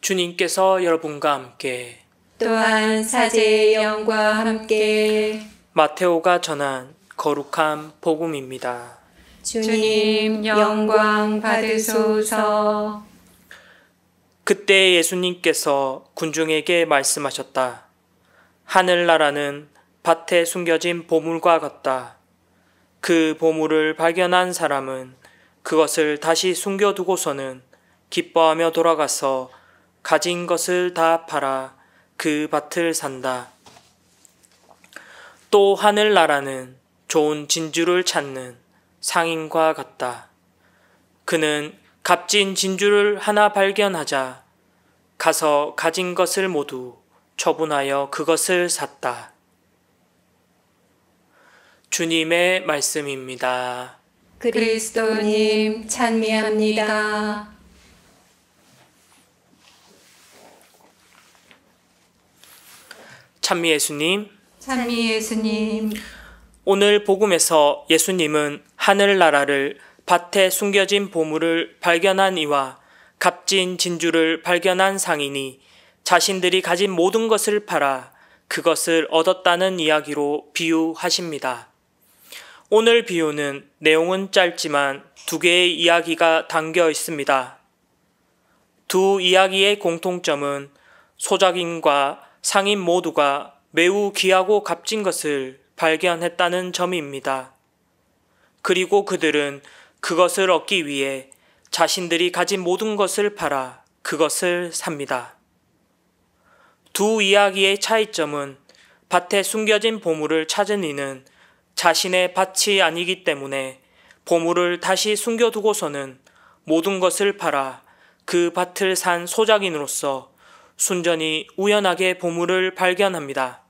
주님께서 여러분과 함께 또한 사제의 영과 함께 마테오가 전한 거룩한 복음입니다. 주님 영광 받으소서. 그때 예수님께서 군중에게 말씀하셨다. 하늘나라는 밭에 숨겨진 보물과 같다. 그 보물을 발견한 사람은 그것을 다시 숨겨두고서는 기뻐하며 돌아가서 가진 것을 다 팔아 그 밭을 산다. 또 하늘나라는 좋은 진주를 찾는 상인과 같다. 그는 값진 진주를 하나 발견하자 가서 가진 것을 모두 처분하여 그것을 샀다. 주님의 말씀입니다. 그리스도님 찬미합니다. 찬미 예수님. 찬미 예수님. 오늘 복음에서 예수님은 하늘나라를 밭에 숨겨진 보물을 발견한 이와 값진 진주를 발견한 상인이 자신들이 가진 모든 것을 팔아 그것을 얻었다는 이야기로 비유하십니다. 오늘 비유는 내용은 짧지만 두 개의 이야기가 담겨 있습니다. 두 이야기의 공통점은 소작인과 상인 모두가 매우 귀하고 값진 것을 발견했다는 점입니다. 그리고 그들은 그것을 얻기 위해 자신들이 가진 모든 것을 팔아 그것을 삽니다. 두 이야기의 차이점은 밭에 숨겨진 보물을 찾은 이는 자신의 밭이 아니기 때문에 보물을 다시 숨겨두고서는 모든 것을 팔아 그 밭을 산 소작인으로서 순전히 우연하게 보물을 발견합니다.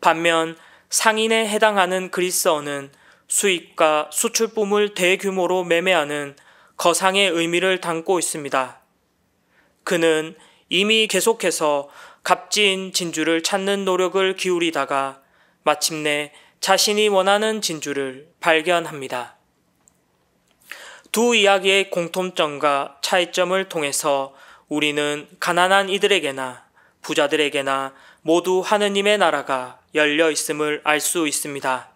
반면 상인에 해당하는 그리스어는 수입과 수출품을 대규모로 매매하는 거상의 의미를 담고 있습니다. 그는 이미 계속해서 값진 진주를 찾는 노력을 기울이다가 마침내 자신이 원하는 진주를 발견합니다. 두 이야기의 공통점과 차이점을 통해서 우리는 가난한 이들에게나 부자들에게나 모두 하느님의 나라가 열려 있음을 알 수 있습니다.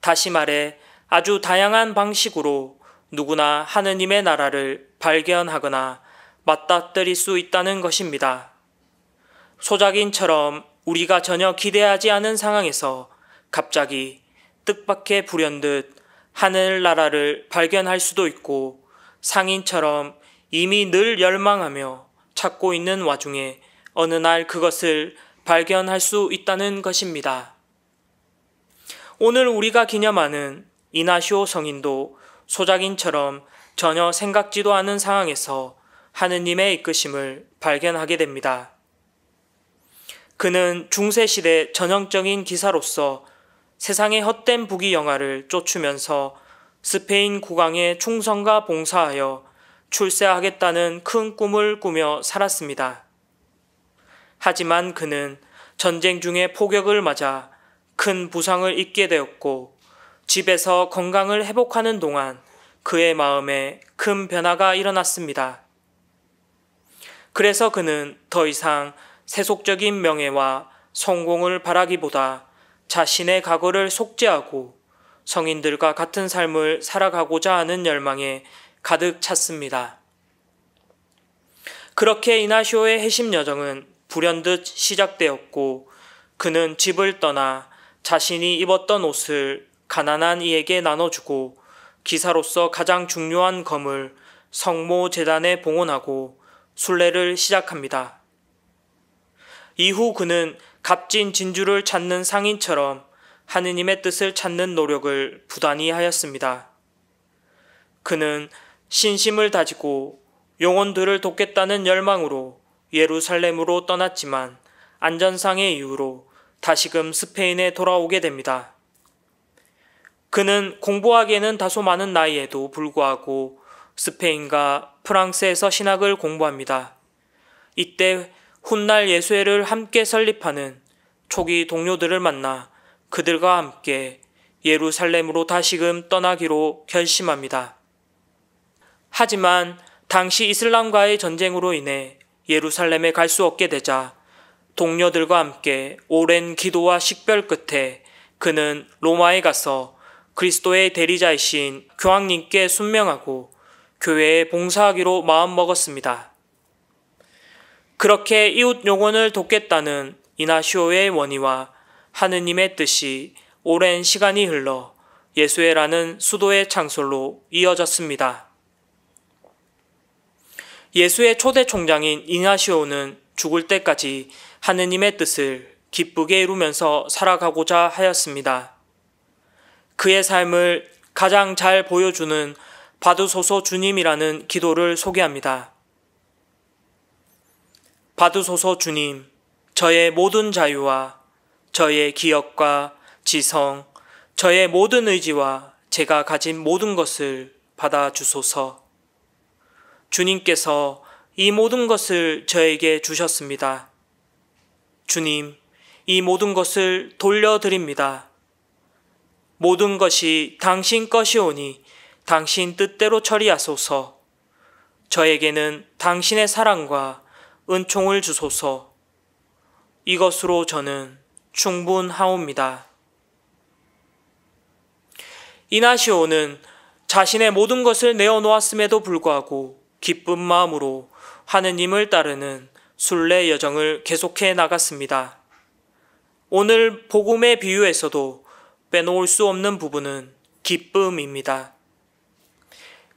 다시 말해 아주 다양한 방식으로 누구나 하느님의 나라를 발견하거나 맞닥뜨릴 수 있다는 것입니다. 소작인처럼 우리가 전혀 기대하지 않은 상황에서 갑자기 뜻밖의 불현듯 하늘나라를 발견할 수도 있고 상인처럼 이미 늘 열망하며 찾고 있는 와중에 어느 날 그것을 발견할 수 있다는 것입니다. 오늘 우리가 기념하는 이나시오 성인도 소작인처럼 전혀 생각지도 않은 상황에서 하느님의 이끄심을 발견하게 됩니다. 그는 중세시대 전형적인 기사로서 세상의 헛된 부귀 영화를 쫓으면서 스페인 국왕의 충성과 봉사하여 출세하겠다는 큰 꿈을 꾸며 살았습니다. 하지만 그는 전쟁 중에 폭격을 맞아 큰 부상을 입게 되었고 집에서 건강을 회복하는 동안 그의 마음에 큰 변화가 일어났습니다. 그래서 그는 더 이상 세속적인 명예와 성공을 바라기보다 자신의 과거를 속죄하고 성인들과 같은 삶을 살아가고자 하는 열망에 가득 찼습니다. 그렇게 이나시오의 해심 여정은 불현듯 시작되었고 그는 집을 떠나 자신이 입었던 옷을 가난한 이에게 나눠주고 기사로서 가장 중요한 검을 성모 재단에 봉헌하고 순례를 시작합니다. 이후 그는 값진 진주를 찾는 상인처럼 하느님의 뜻을 찾는 노력을 부단히 하였습니다. 그는 신심을 다지고 영혼들을 돕겠다는 열망으로 예루살렘으로 떠났지만 안전상의 이유로 다시금 스페인에 돌아오게 됩니다. 그는 공부하기에는 다소 많은 나이에도 불구하고 스페인과 프랑스에서 신학을 공부합니다. 이때 훗날 예수회를 함께 설립하는 초기 동료들을 만나 그들과 함께 예루살렘으로 다시금 떠나기로 결심합니다. 하지만 당시 이슬람과의 전쟁으로 인해 예루살렘에 갈 수 없게 되자 동료들과 함께 오랜 기도와 식별 끝에 그는 로마에 가서 그리스도의 대리자이신 교황님께 순명하고 교회에 봉사하기로 마음먹었습니다. 그렇게 이웃 용혼을 돕겠다는 이나시오의 원의와 하느님의 뜻이 오랜 시간이 흘러 예수회라는 수도의 창설로 이어졌습니다. 예수의 초대 총장인 이나시오는 죽을 때까지 하느님의 뜻을 기쁘게 이루면서 살아가고자 하였습니다. 그의 삶을 가장 잘 보여주는 바두소서 주님이라는 기도를 소개합니다. 바두소서 주님, 저의 모든 자유와 저의 기억과 지성, 저의 모든 의지와 제가 가진 모든 것을 받아 주소서. 주님께서 이 모든 것을 저에게 주셨습니다. 주님, 이 모든 것을 돌려드립니다. 모든 것이 당신 것이오니 당신 뜻대로 처리하소서. 저에게는 당신의 사랑과 은총을 주소서. 이것으로 저는 충분하옵니다. 이나시오는 자신의 모든 것을 내어놓았음에도 불구하고 기쁜 마음으로 하느님을 따르는 순례 여정을 계속해 나갔습니다. 오늘 복음의 비유에서도 빼놓을 수 없는 부분은 기쁨입니다.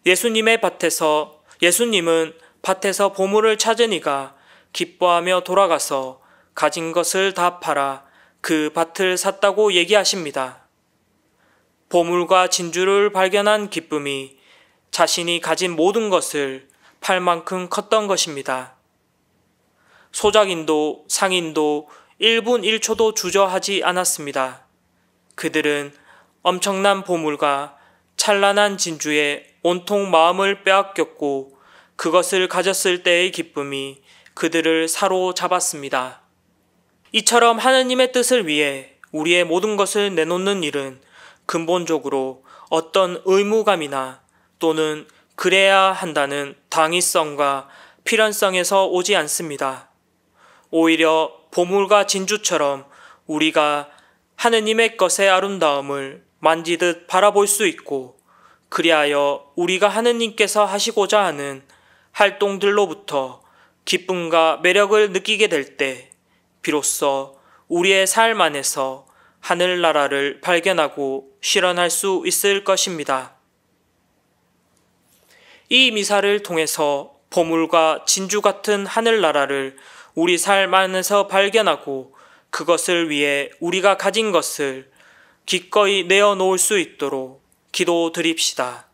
예수님의 밭에서 예수님은 밭에서 보물을 찾으니가 기뻐하며 돌아가서 가진 것을 다 팔아 그 밭을 샀다고 얘기하십니다. 보물과 진주를 발견한 기쁨이 자신이 가진 모든 것을 팔만큼 컸던 것입니다. 소작인도 상인도 1분 1초도 주저하지 않았습니다. 그들은 엄청난 보물과 찬란한 진주에 온통 마음을 빼앗겼고 그것을 가졌을 때의 기쁨이 그들을 사로잡았습니다. 이처럼 하느님의 뜻을 위해 우리의 모든 것을 내놓는 일은 근본적으로 어떤 의무감이나 또는 그래야 한다는 당위성과 필연성에서 오지 않습니다. 오히려 보물과 진주처럼 우리가 하느님의 것의 아름다움을 만지듯 바라볼 수 있고 그리하여 우리가 하느님께서 하시고자 하는 활동들로부터 기쁨과 매력을 느끼게 될 때 비로소 우리의 삶 안에서 하늘나라를 발견하고 실현할 수 있을 것입니다. 이 미사를 통해서 보물과 진주 같은 하늘나라를 우리 삶 안에서 발견하고 그것을 위해 우리가 가진 것을 기꺼이 내어놓을 수 있도록 기도드립시다.